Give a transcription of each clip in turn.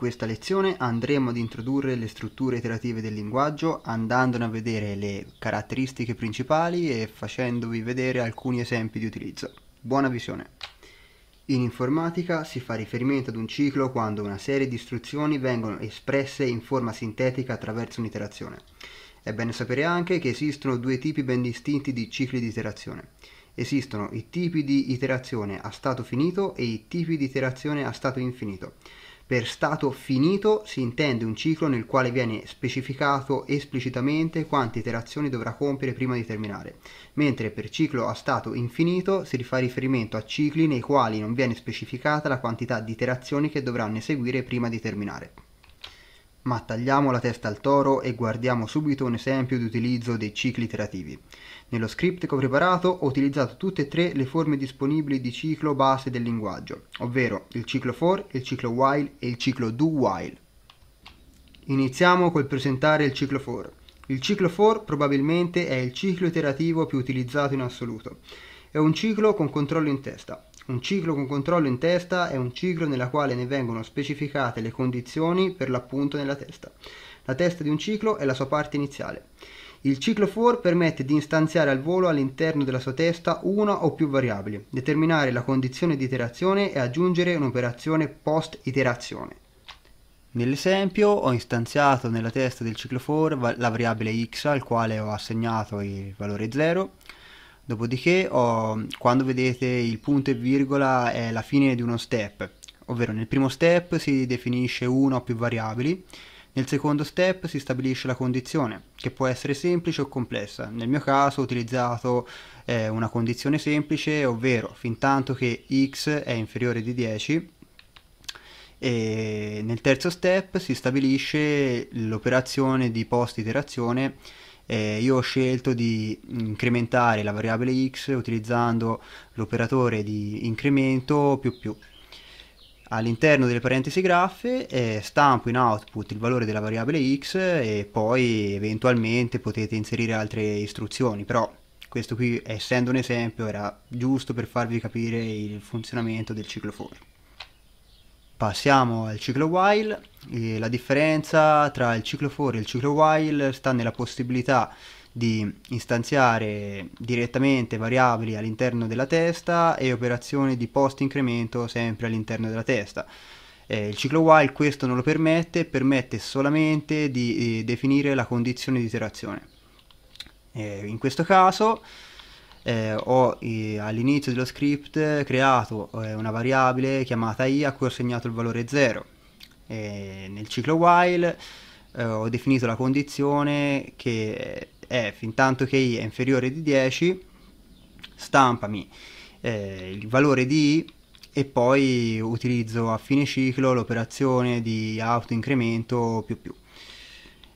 questa lezione andremo ad introdurre le strutture iterative del linguaggio andandone a vedere le caratteristiche principali e facendovi vedere alcuni esempi di utilizzo. Buona visione! In informatica si fa riferimento ad un ciclo quando una serie di istruzioni vengono espresse in forma sintetica attraverso un'iterazione. È bene sapere anche che esistono due tipi ben distinti di cicli di iterazione. Esistono i tipi di iterazione a stato finito e i tipi di iterazione a stato infinito. Per stato finito si intende un ciclo nel quale viene specificato esplicitamente quante iterazioni dovrà compiere prima di terminare, mentre per ciclo a stato infinito si rifà riferimento a cicli nei quali non viene specificata la quantità di iterazioni che dovranno eseguire prima di terminare ma tagliamo la testa al toro e guardiamo subito un esempio di utilizzo dei cicli iterativi. Nello script che ho preparato ho utilizzato tutte e tre le forme disponibili di ciclo base del linguaggio, ovvero il ciclo for, il ciclo while e il ciclo do while. Iniziamo col presentare il ciclo for. Il ciclo for probabilmente è il ciclo iterativo più utilizzato in assoluto. È un ciclo con controllo in testa, un ciclo con controllo in testa è un ciclo nella quale ne vengono specificate le condizioni per l'appunto nella testa. La testa di un ciclo è la sua parte iniziale. Il ciclo for permette di istanziare al volo all'interno della sua testa una o più variabili, determinare la condizione di iterazione e aggiungere un'operazione post-iterazione. Nell'esempio ho istanziato nella testa del ciclo for la variabile x al quale ho assegnato il valore 0 Dopodiché ho, quando vedete il punto e virgola è la fine di uno step, ovvero nel primo step si definisce una o più variabili, nel secondo step si stabilisce la condizione, che può essere semplice o complessa. Nel mio caso ho utilizzato eh, una condizione semplice, ovvero fin tanto che x è inferiore di 10, e nel terzo step si stabilisce l'operazione di post-iterazione eh, io ho scelto di incrementare la variabile x utilizzando l'operatore di incremento più più all'interno delle parentesi graffe eh, stampo in output il valore della variabile x e poi eventualmente potete inserire altre istruzioni però questo qui essendo un esempio era giusto per farvi capire il funzionamento del cicloforo Passiamo al ciclo while, e la differenza tra il ciclo for e il ciclo while sta nella possibilità di istanziare direttamente variabili all'interno della testa e operazioni di post incremento sempre all'interno della testa. Eh, il ciclo while questo non lo permette, permette solamente di eh, definire la condizione di iterazione. Eh, in questo caso eh, ho eh, all'inizio dello script creato eh, una variabile chiamata i a cui ho segnato il valore 0. E nel ciclo while eh, ho definito la condizione che eh, è fin tanto che i è inferiore di 10, stampami eh, il valore di i e poi utilizzo a fine ciclo l'operazione di autoincremento più più.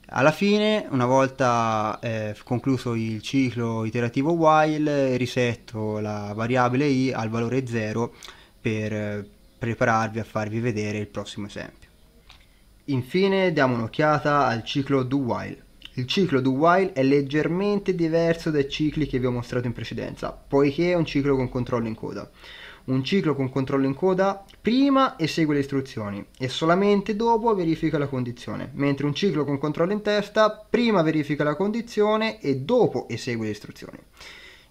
Alla fine, una volta eh, concluso il ciclo iterativo while, risetto la variabile i al valore 0 per eh, prepararvi a farvi vedere il prossimo esempio. Infine diamo un'occhiata al ciclo do while. Il ciclo do while è leggermente diverso dai cicli che vi ho mostrato in precedenza, poiché è un ciclo con controllo in coda un ciclo con controllo in coda prima esegue le istruzioni e solamente dopo verifica la condizione, mentre un ciclo con controllo in testa prima verifica la condizione e dopo esegue le istruzioni.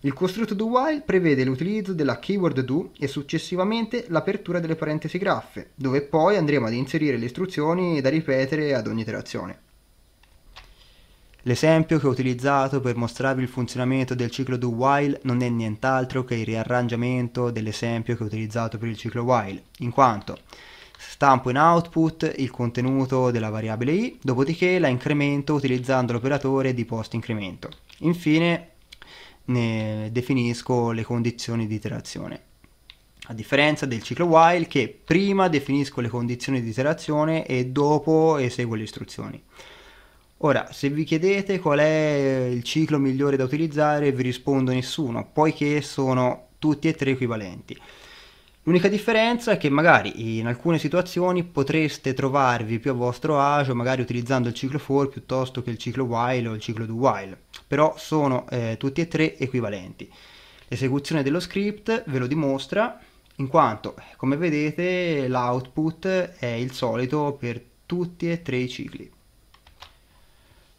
Il costrutto do while prevede l'utilizzo della keyword do e successivamente l'apertura delle parentesi graffe, dove poi andremo ad inserire le istruzioni da ripetere ad ogni iterazione. L'esempio che ho utilizzato per mostrarvi il funzionamento del ciclo do while non è nient'altro che il riarrangiamento dell'esempio che ho utilizzato per il ciclo while, in quanto stampo in output il contenuto della variabile i, dopodiché la incremento utilizzando l'operatore di post incremento. Infine ne definisco le condizioni di iterazione. A differenza del ciclo while che prima definisco le condizioni di iterazione e dopo eseguo le istruzioni. Ora, se vi chiedete qual è il ciclo migliore da utilizzare, vi rispondo nessuno, poiché sono tutti e tre equivalenti. L'unica differenza è che magari in alcune situazioni potreste trovarvi più a vostro agio magari utilizzando il ciclo for piuttosto che il ciclo while o il ciclo do while, però sono eh, tutti e tre equivalenti. L'esecuzione dello script ve lo dimostra in quanto eh, come vedete l'output è il solito per tutti e tre i cicli.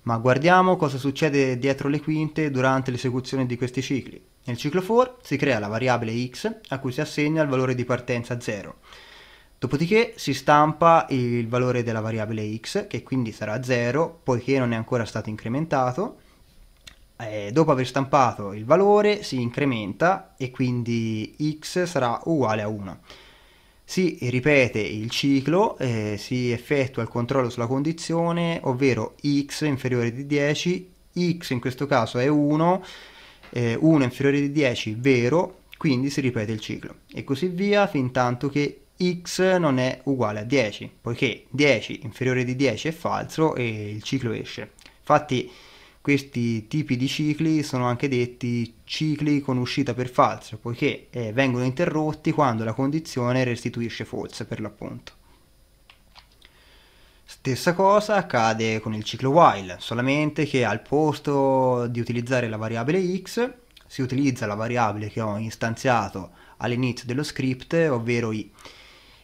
Ma guardiamo cosa succede dietro le quinte durante l'esecuzione di questi cicli. Nel ciclo for si crea la variabile x a cui si assegna il valore di partenza 0. Dopodiché si stampa il valore della variabile x, che quindi sarà 0, poiché non è ancora stato incrementato. E dopo aver stampato il valore si incrementa e quindi x sarà uguale a 1. Si ripete il ciclo, eh, si effettua il controllo sulla condizione, ovvero x inferiore di 10, x in questo caso è 1, eh, 1 inferiore di 10 vero, quindi si ripete il ciclo e così via fin tanto che x non è uguale a 10, poiché 10 inferiore di 10 è falso e il ciclo esce. Infatti questi tipi di cicli sono anche detti cicli con uscita per falso, poiché eh, vengono interrotti quando la condizione restituisce false per l'appunto. Stessa cosa accade con il ciclo while, solamente che al posto di utilizzare la variabile x si utilizza la variabile che ho istanziato all'inizio dello script, ovvero i.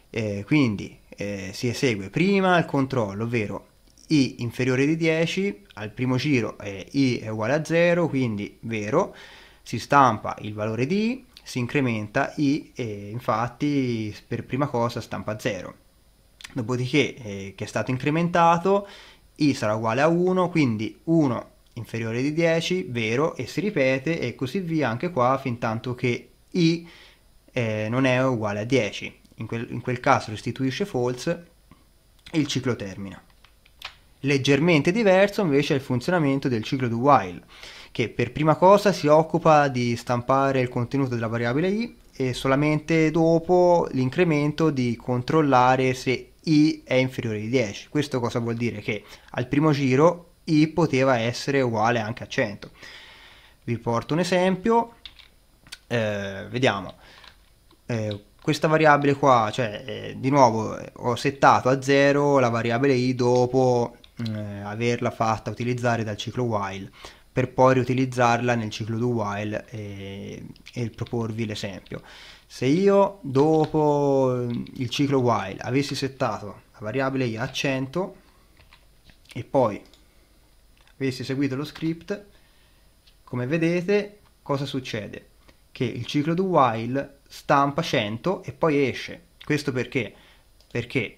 Eh, quindi eh, si esegue prima il controllo, ovvero i inferiore di 10 al primo giro è i è uguale a 0 quindi vero si stampa il valore di i si incrementa i e infatti per prima cosa stampa 0 dopodiché eh, che è stato incrementato i sarà uguale a 1 quindi 1 inferiore di 10 vero e si ripete e così via anche qua fin tanto che i eh, non è uguale a 10 in quel, in quel caso restituisce false e il ciclo termina Leggermente diverso invece è il funzionamento del ciclo do while, che per prima cosa si occupa di stampare il contenuto della variabile i e solamente dopo l'incremento di controllare se i è inferiore di 10. Questo cosa vuol dire? Che al primo giro i poteva essere uguale anche a 100. Vi porto un esempio, eh, vediamo. Eh, questa variabile qua, cioè eh, di nuovo eh, ho settato a 0 la variabile i dopo eh, averla fatta utilizzare dal ciclo while per poi riutilizzarla nel ciclo do while e, e proporvi l'esempio. Se io dopo eh, il ciclo while avessi settato la variabile i a 100 e poi avessi seguito lo script, come vedete cosa succede? Che il ciclo do while stampa 100 e poi esce. Questo perché? Perché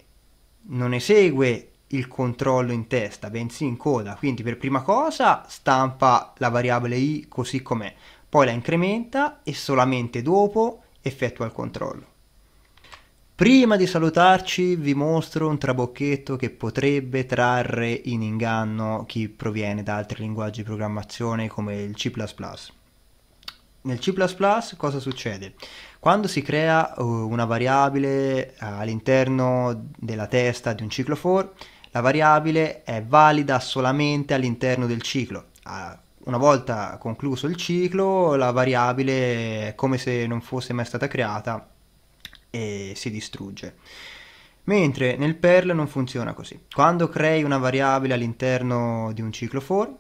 non esegue il controllo in testa, bensì in coda. Quindi per prima cosa stampa la variabile i così com'è, poi la incrementa e solamente dopo effettua il controllo. Prima di salutarci vi mostro un trabocchetto che potrebbe trarre in inganno chi proviene da altri linguaggi di programmazione come il C++. Nel C++ cosa succede? Quando si crea eh, una variabile eh, all'interno della testa di un ciclo for, la variabile è valida solamente all'interno del ciclo. Ah, una volta concluso il ciclo, la variabile è come se non fosse mai stata creata e si distrugge. Mentre nel Perl non funziona così. Quando crei una variabile all'interno di un ciclo for,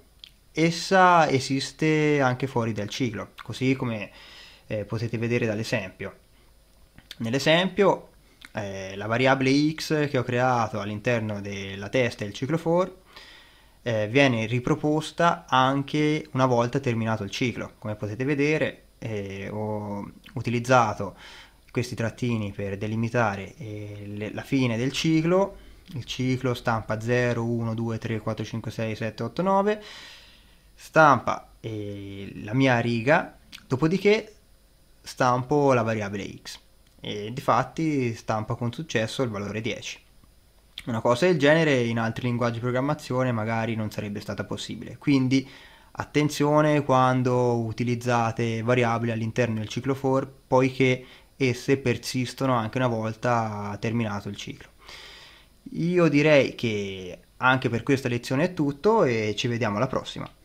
essa esiste anche fuori dal ciclo, così come eh, potete vedere dall'esempio. Nell'esempio eh, la variabile x che ho creato all'interno della testa del ciclo for eh, viene riproposta anche una volta terminato il ciclo. Come potete vedere eh, ho utilizzato questi trattini per delimitare eh, le, la fine del ciclo, il ciclo stampa 0, 1, 2, 3, 4, 5, 6, 7, 8, 9, stampa eh, la mia riga, dopodiché stampo la variabile x e difatti stampa con successo il valore 10. Una cosa del genere in altri linguaggi di programmazione magari non sarebbe stata possibile, quindi attenzione quando utilizzate variabili all'interno del ciclo for poiché esse persistono anche una volta terminato il ciclo. Io direi che anche per questa lezione è tutto e ci vediamo alla prossima.